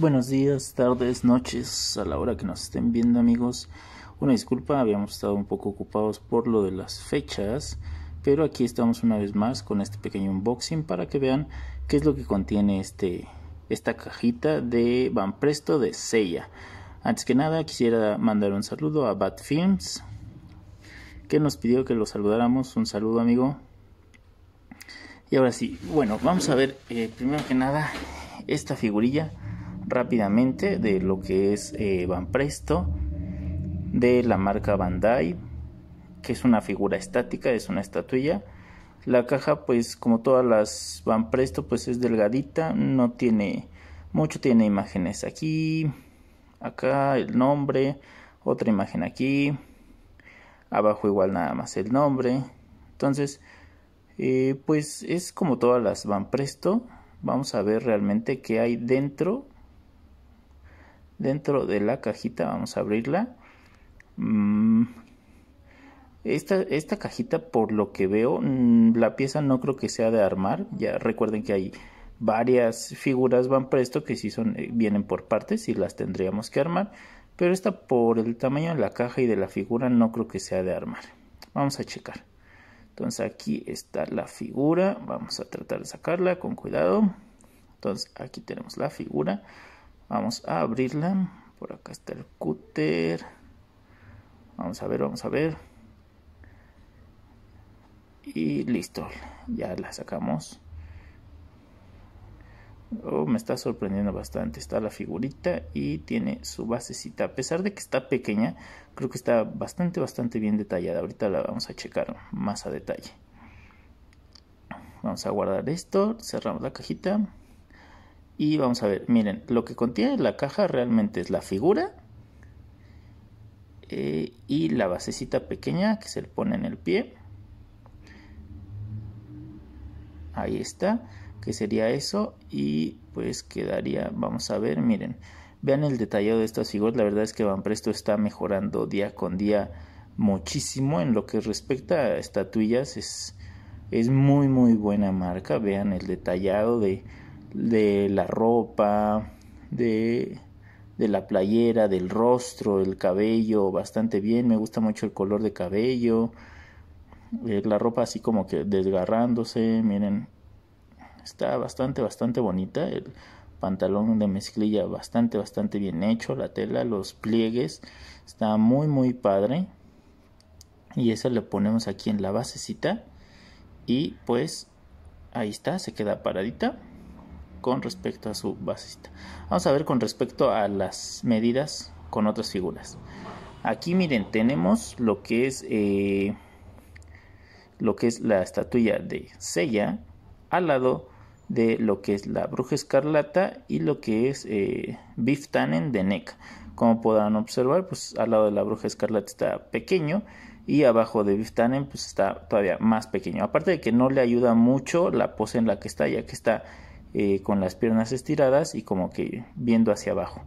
Buenos días, tardes, noches, a la hora que nos estén viendo amigos. Una disculpa, habíamos estado un poco ocupados por lo de las fechas, pero aquí estamos una vez más con este pequeño unboxing para que vean qué es lo que contiene este, esta cajita de Van Presto de Sella. Antes que nada, quisiera mandar un saludo a Bad Films, que nos pidió que lo saludáramos. Un saludo, amigo. Y ahora sí, bueno, vamos a ver eh, primero que nada esta figurilla rápidamente de lo que es eh, Van Presto de la marca Bandai, que es una figura estática, es una estatuilla. La caja, pues como todas las Van Presto pues es delgadita, no tiene mucho, tiene imágenes aquí, acá el nombre, otra imagen aquí, abajo igual nada más el nombre. Entonces, eh, pues es como todas las Van Presto Vamos a ver realmente qué hay dentro dentro de la cajita vamos a abrirla mm, esta, esta cajita por lo que veo mm, la pieza no creo que sea de armar ya recuerden que hay varias figuras van presto que si son eh, vienen por partes y las tendríamos que armar pero esta por el tamaño de la caja y de la figura no creo que sea de armar vamos a checar entonces aquí está la figura vamos a tratar de sacarla con cuidado entonces aquí tenemos la figura Vamos a abrirla. Por acá está el cúter. Vamos a ver, vamos a ver. Y listo. Ya la sacamos. Oh, me está sorprendiendo bastante. Está la figurita y tiene su basecita. A pesar de que está pequeña, creo que está bastante, bastante bien detallada. Ahorita la vamos a checar más a detalle. Vamos a guardar esto. Cerramos la cajita. Y vamos a ver, miren, lo que contiene la caja realmente es la figura eh, y la basecita pequeña que se le pone en el pie. Ahí está, que sería eso. Y pues quedaría, vamos a ver, miren, vean el detallado de estas figuras. La verdad es que Van Presto está mejorando día con día muchísimo en lo que respecta a estatuillas. Es, es muy, muy buena marca. Vean el detallado de de la ropa, de, de la playera, del rostro, el cabello, bastante bien, me gusta mucho el color de cabello, eh, la ropa así como que desgarrándose, miren, está bastante, bastante bonita, el pantalón de mezclilla bastante, bastante bien hecho, la tela, los pliegues, está muy, muy padre. Y esa le ponemos aquí en la basecita y pues ahí está, se queda paradita con respecto a su basista. Vamos a ver con respecto a las medidas con otras figuras. Aquí miren, tenemos lo que es eh, lo que es la estatuilla de Sella al lado de lo que es la bruja escarlata y lo que es eh, de NECA. Como podrán observar, pues al lado de la bruja escarlata está pequeño y abajo de Biftanen pues está todavía más pequeño. Aparte de que no le ayuda mucho la pose en la que está, ya que está eh, con las piernas estiradas y como que viendo hacia abajo.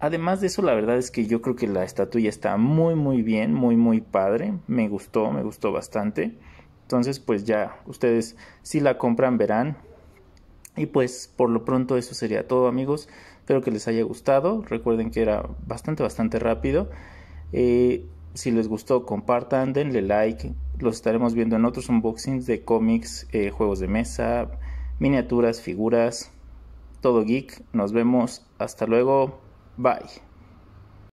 Además de eso, la verdad es que yo creo que la estatua está muy, muy bien, muy, muy padre. Me gustó, me gustó bastante. Entonces, pues ya ustedes si la compran verán. Y pues por lo pronto eso sería todo amigos. Espero que les haya gustado. Recuerden que era bastante, bastante rápido. Eh, si les gustó, compartan, denle like. Los estaremos viendo en otros unboxings de cómics, eh, juegos de mesa, miniaturas, figuras, todo geek. Nos vemos. Hasta luego. Bye.